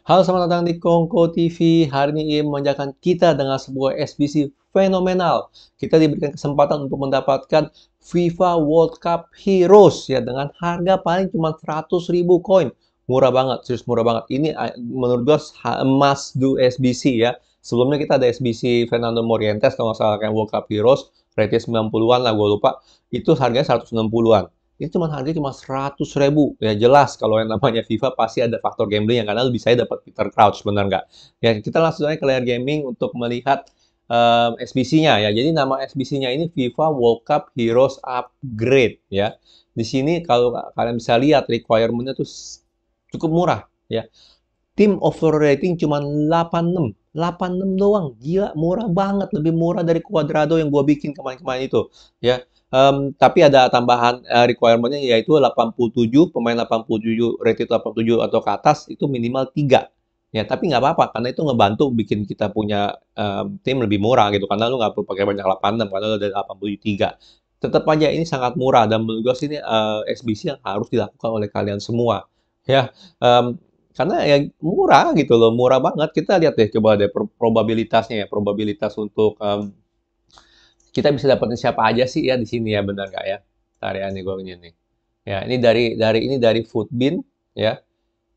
Halo, selamat datang di Kongko TV. Hari ini ingin memanjakan kita dengan sebuah SBC fenomenal. Kita diberikan kesempatan untuk mendapatkan FIFA World Cup Heroes ya dengan harga paling cuma ribu koin. Murah banget, serius murah banget. Ini eh, menurut gue emas do SBC ya. Sebelumnya kita ada SBC Fernando Morientes kalau nggak salah kayak World Cup Heroes, rate 90-an lah gue lupa. Itu harganya 160-an itu ya, cuma harga cuma seratus ribu ya jelas kalau yang namanya FIFA pasti ada faktor gambling yang karena lebih saya dapat Peter Crouch benar nggak ya kita langsung aja ke layar gaming untuk melihat um, SBC-nya ya jadi nama SBC-nya ini FIFA World Cup Heroes Upgrade ya di sini kalau kalian bisa lihat requirement-nya tuh cukup murah ya tim overall rating cuma 86 86 doang gila murah banget lebih murah dari Cuadrado yang gua bikin kemarin-kemarin itu ya Um, tapi ada tambahan uh, requirementnya yaitu 87 pemain 87 rated 87 atau ke atas itu minimal 3 ya tapi nggak apa-apa karena itu ngebantu bikin kita punya um, tim lebih murah gitu karena lu nggak perlu pakai banyak 86 karena lu ada 83 tetap aja ini sangat murah dan menurut gue ini uh, eh, SBC yang harus dilakukan oleh kalian semua ya um, karena ya murah gitu loh murah banget kita lihat deh coba deh probabilitasnya ya probabilitas untuk um, kita bisa dapetin siapa aja sih ya di sini ya benar nggak ya tarian ya, nih gue ini nih ya ini dari dari ini dari Foodbin ya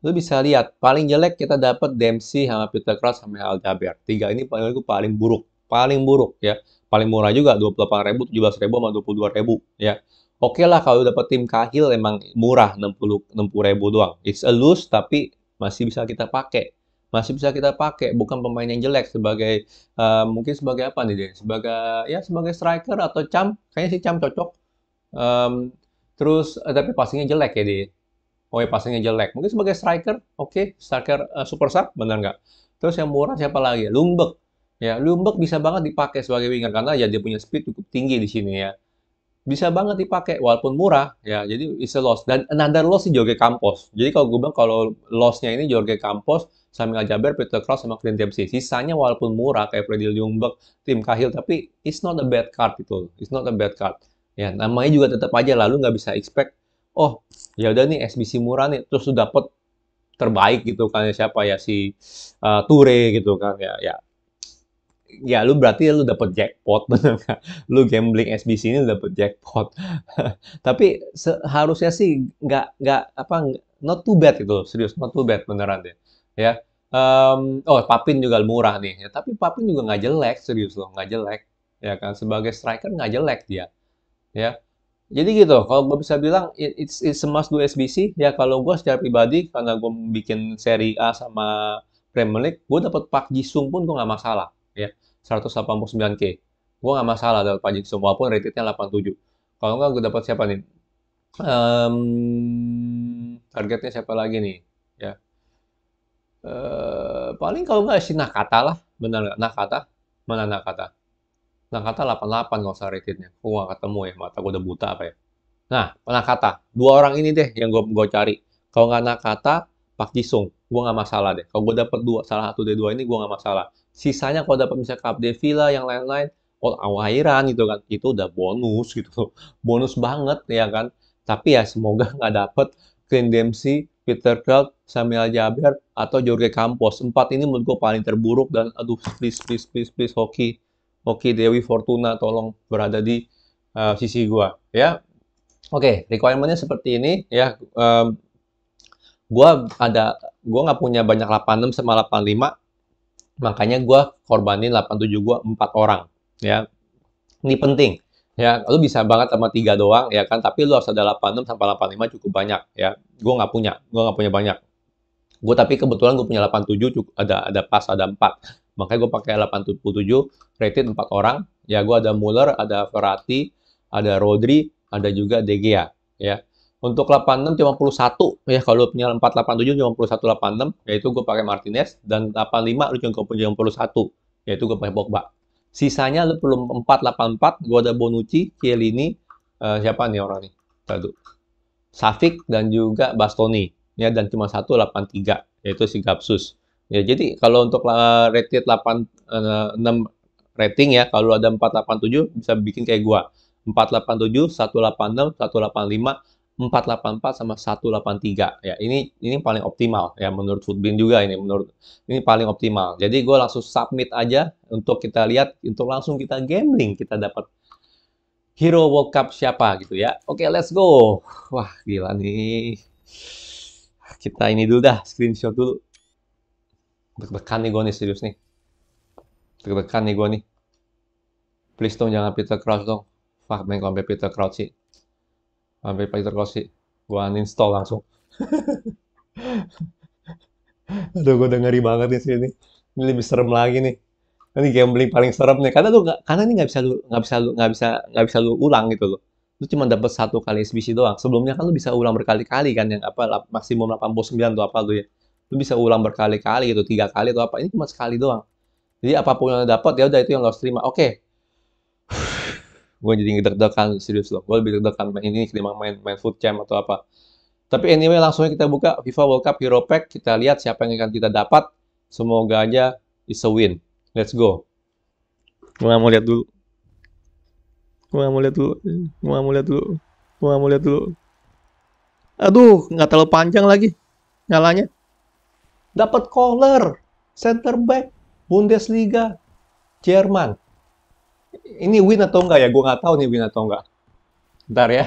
lu bisa lihat paling jelek kita dapat Dempsey sama Peter Cross sama Jaber tiga ini paling gue paling buruk paling buruk ya paling murah juga dua puluh ribu 28.000 ribu sama ribu ya oke okay lah kalau dapat tim kahil emang murah enam enam puluh puluh ribu doang it's a lose tapi masih bisa kita pakai masih bisa kita pakai bukan pemain yang jelek sebagai uh, mungkin sebagai apa nih deh sebagai ya sebagai striker atau cam kayaknya sih cam cocok um, terus uh, tapi passingnya jelek ya deh oh ya passingnya jelek mungkin sebagai striker oke okay. striker uh, super sub benar nggak terus yang murah siapa lagi lumbek ya lumbek bisa banget dipakai sebagai winger karena ya dia punya speed cukup tinggi di sini ya bisa banget dipakai walaupun murah ya jadi it's a loss dan another loss sih Jorge Campos jadi kalau gue bilang kalau lossnya ini Jorge Campos Samuel Jaber, Peter Cross sama Clint Dempsey sisanya walaupun murah kayak Freddy Ljungberg, Tim Cahill tapi it's not a bad card itu it's not a bad card ya namanya juga tetap aja lalu nggak bisa expect oh ya udah nih SBC murah nih terus udah dapet terbaik gitu kan ya, siapa ya si uh, eh, Ture gitu kan ya ya ya lu berarti lu dapet jackpot bener gak? lu gambling SBC ini lu dapet jackpot tapi seharusnya sih nggak nggak apa not too bad itu serius not too bad beneran deh ya um, oh Papin juga murah nih ya, tapi Papin juga nggak jelek serius loh nggak jelek ya kan sebagai striker nggak jelek dia ya jadi gitu kalau gue bisa bilang it's it's a must do SBC ya kalau gue secara pribadi karena gue bikin seri A sama Premier League gue dapet Pak Jisung pun gue nggak masalah ya 189k gue nggak masalah dapat pajak semua pun rated-nya 87 kalau nggak gue dapat siapa nih um, targetnya siapa lagi nih ya uh, paling kalau nggak si Nakata lah benar nggak Nakata mana Nakata Nakata 88 nggak usah rated-nya gue nggak ketemu ya mata gue udah buta apa ya nah Nakata dua orang ini deh yang gue gue cari kalau nggak Nakata Pak Jisung gue nggak masalah deh kalau gue dapet dua salah satu dari dua ini gue nggak masalah sisanya kalau dapat misalnya de villa yang lain-lain all oh, awairan gitu kan itu udah bonus gitu bonus banget ya kan tapi ya semoga nggak dapet Clint Dempsey Peter Carl Samuel Jaber atau Jorge Campos empat ini menurut gue paling terburuk dan aduh please please please please hoki hoki Dewi Fortuna tolong berada di uh, sisi gue ya oke okay, requirementnya seperti ini ya um, gue ada gue nggak punya banyak 86 sama 85 makanya gue korbanin 87 gue empat orang ya ini penting ya lu bisa banget sama tiga doang ya kan tapi lu harus ada 86 sampai 85 cukup banyak ya gue nggak punya gue nggak punya banyak gue tapi kebetulan gue punya 87 cukup, ada ada pas ada empat makanya gue pakai 87 rated empat orang ya gue ada Muller ada Ferrati ada Rodri ada juga De Gea ya untuk 86 cuma 51 ya kalau punya 487 cuma 81 86 yaitu gue pakai Martinez dan 85 lu cuma punya 81 yaitu gue pakai Pogba. Sisanya lu perlu 484 gue ada Bonucci, Chiellini, uh, siapa nih orang nih? Tadu. Safik dan juga Bastoni ya dan cuma 183 yaitu si Gapsus. Ya jadi kalau untuk uh, rated 86 uh, rating ya kalau ada 487 bisa bikin kayak gua. 487, 186, 185 484 sama 183 ya ini ini paling optimal ya menurut Foodbin juga ini menurut ini paling optimal jadi gue langsung submit aja untuk kita lihat untuk langsung kita gambling kita dapat hero World Cup siapa gitu ya oke okay, let's go wah gila nih kita ini dulu dah screenshot dulu deg nih gue nih serius nih deg nih gue nih please dong jangan Peter Crouch dong fuck main sampai Peter Crouch sih sampai pagi terkosi gua uninstall langsung aduh gua udah ngeri banget di sini ini lebih serem lagi nih ini gambling paling serem nih karena lu nggak karena ini nggak bisa lu nggak bisa lu nggak bisa nggak bisa lu ulang gitu loh lu cuma dapat satu kali SBC doang sebelumnya kan lu bisa ulang berkali-kali kan yang apa maksimum 89 tuh apa tuh ya lu bisa ulang berkali-kali gitu tiga kali atau apa ini cuma sekali doang jadi apapun yang dapat ya udah itu yang lo terima oke okay gue jadi nggak degan serius loh gue lebih deg-degan main ini ketimbang main main food champ atau apa tapi anyway langsung kita buka FIFA World Cup Hero Pack kita lihat siapa yang akan kita dapat semoga aja is a win let's go gue gak mau lihat dulu gue gak mau lihat dulu gue gak mau lihat dulu gue gak mau lihat dulu aduh nggak terlalu panjang lagi nyalanya dapat caller, center back Bundesliga Jerman ini win atau enggak ya? Gue nggak tahu nih win atau enggak. Ntar ya.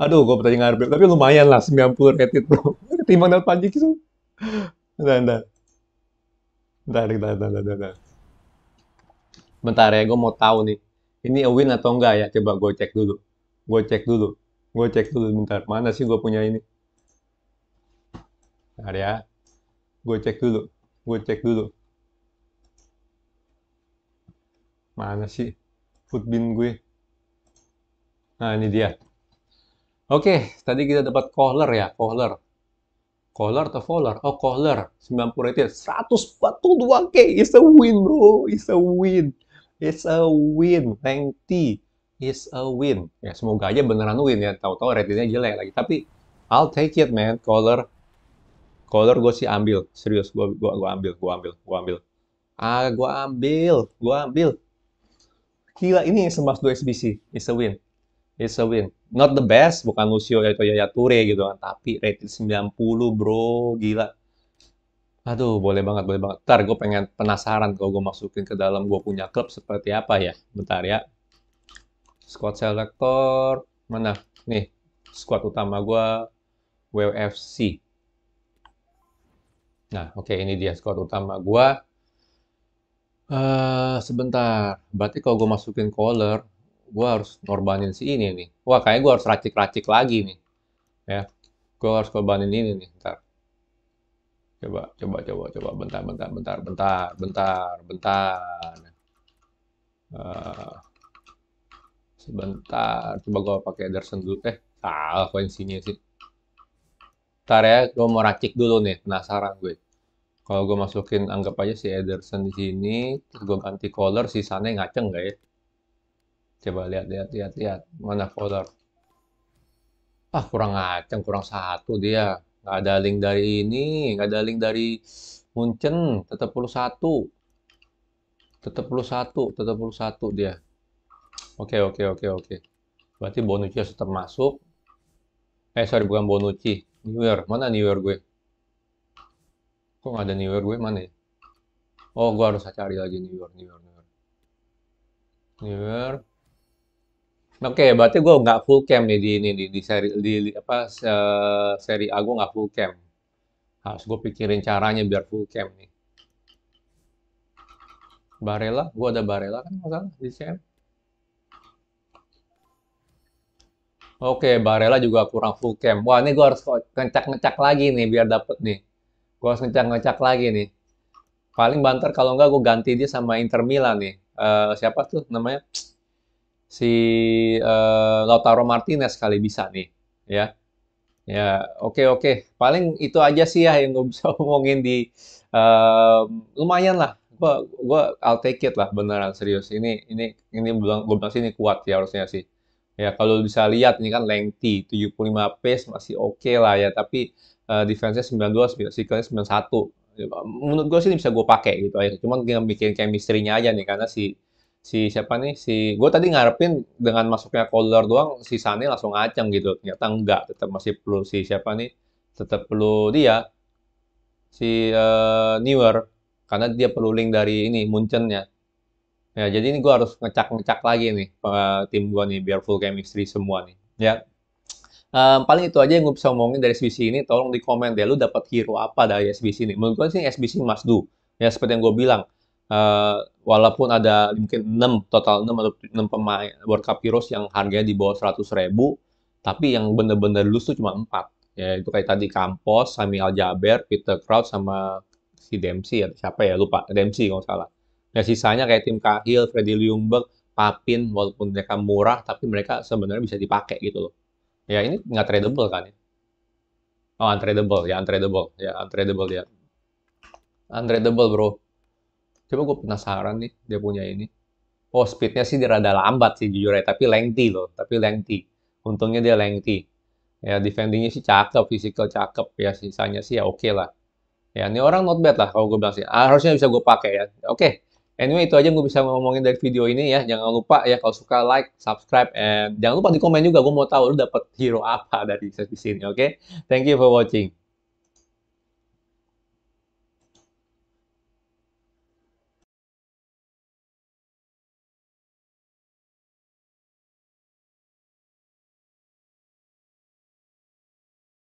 Aduh, gue pertandingan RBL. Tapi lumayan lah, 90 rated bro. Ketimbang dapat panji gitu. Bentar, bentar. Bentar, bentar, bentar, bentar, bentar. Bentar ya, gue mau tahu nih. Ini a win atau enggak ya? Coba gue cek dulu. Gue cek dulu. Gue cek dulu bentar. Mana sih gue punya ini? Bentar ya. Gue cek dulu. Gue cek dulu. Mana sih food bin gue? Nah, ini dia. Oke, tadi kita dapat Kohler ya, Kohler. Kohler atau Fowler? Oh, Kohler. 90 rated. 142K. It's a win, bro. It's a win. It's a win. Lengthy. It's a win. Ya, semoga aja beneran win ya. Tahu-tahu ratingnya jelek lagi. Tapi, I'll take it, man. Kohler. Kohler gue sih ambil. Serius, gue gua, gua ambil. Gue ambil. Gue ambil. Ah, gue ambil. Gue ambil gila ini yang 2 must SBC It's a win It's a win not the best bukan Lucio atau Yaya Ture gitu kan tapi rated 90 bro gila aduh boleh banget boleh banget ntar gue pengen penasaran kalau gue masukin ke dalam gue punya klub seperti apa ya bentar ya squad selector mana nih squad utama gue WFC nah oke okay, ini dia squad utama gue Eh, sebentar, berarti kalau gue masukin collar, gue harus ngorbanin si ini nih. Wah, kayaknya gue harus racik-racik lagi nih. Ya, gue harus korbanin ini nih. Ntar. Coba, coba, coba, coba. Bentar, bentar, bentar, bentar, bentar, bentar. Uh, sebentar, coba gue pakai Ederson dulu. Eh, salah koinsinya sih. Ntar ya, gue mau racik dulu nih, penasaran gue. Kalau gue masukin anggap aja si Ederson di sini, terus gue ganti color, sisanya ngaceng gak ya? Coba lihat, lihat, lihat, lihat. Mana color? Ah, kurang ngaceng, kurang satu dia. Nggak ada link dari ini, nggak ada link dari Munchen, tetap perlu satu. Tetap perlu satu, tetap perlu satu dia. Oke, oke, oke, oke. Berarti bonusnya harus tetap masuk. Eh, sorry, bukan Bonucci. New Year. Mana New Year gue? Kok nggak ada New York gue mana ya? Oh, gue harus cari lagi New York, New York, New York. New York. Oke, okay, berarti gue nggak full camp nih di ini di, di seri di, di apa se, seri A gue nggak full camp. Harus gue pikirin caranya biar full camp nih. Barela, gue ada Barela kan masalah di camp. Oke, okay, Barela juga kurang full camp. Wah, ini gue harus ngecek-ngecek lagi nih biar dapet nih gue harus ngecak-ngecak lagi nih paling banter kalau enggak gue ganti dia sama Inter Milan nih uh, siapa tuh namanya si uh, Lautaro Martinez kali bisa nih ya ya oke okay, oke okay. paling itu aja sih ya yang gue bisa ngomongin di uh, lumayan lah gue gue I'll take it lah beneran serius ini ini ini bilang gue bilang sih ini kuat ya harusnya sih ya kalau bisa lihat ini kan lengthy 75 pace masih oke okay lah ya tapi uh, defense-nya 92, cycle-nya 91. Menurut gue sih ini bisa gue pakai gitu aja. Cuman gue bikin chemistry-nya aja nih karena si si siapa nih si gue tadi ngarepin dengan masuknya Kohler doang si Sane langsung ngaceng gitu ternyata enggak tetap masih perlu si siapa nih tetap perlu dia si uh, eh, Newer karena dia perlu link dari ini Munchennya ya jadi ini gue harus ngecak ngecak lagi nih uh, tim gue nih biar full chemistry semua nih ya Um, paling itu aja yang gue bisa ngomongin dari SBC ini. Tolong di komen deh, lu dapat hero apa dari SBC ini? Menurut gue sih SBC must do. Ya seperti yang gue bilang, uh, walaupun ada mungkin 6, total 6 atau 6 pemain World Cup heroes yang harganya di bawah seratus ribu, tapi yang bener-bener lu tuh cuma empat. Ya, itu kayak tadi Kampos, Sami Aljaber, Peter Crouch, sama si Dempsey ya. siapa ya, lupa. Dempsey kalau salah. Nah, sisanya kayak Tim Cahill, Freddy Ljungberg, Papin, walaupun mereka murah, tapi mereka sebenarnya bisa dipakai gitu loh. Ya ini nggak hmm. tradable kan? Ya? Oh untradable ya untradable ya untradable ya. Untradable bro. Coba gue penasaran nih dia punya ini. Oh speednya sih dia rada lambat sih jujur ya tapi lengthy loh tapi lengthy. Untungnya dia lengthy. Ya defendingnya sih cakep, physical cakep ya sisanya sih ya oke okay lah. Ya ini orang not bad lah kalau gue bilang sih. Ah, harusnya bisa gue pakai ya. Oke. Okay Anyway, itu aja yang gue bisa ngomongin dari video ini ya. Jangan lupa ya kalau suka like, subscribe, and jangan lupa di komen juga. Gue mau tahu lu dapet hero apa dari sesi ini, oke? Okay? Thank you for watching.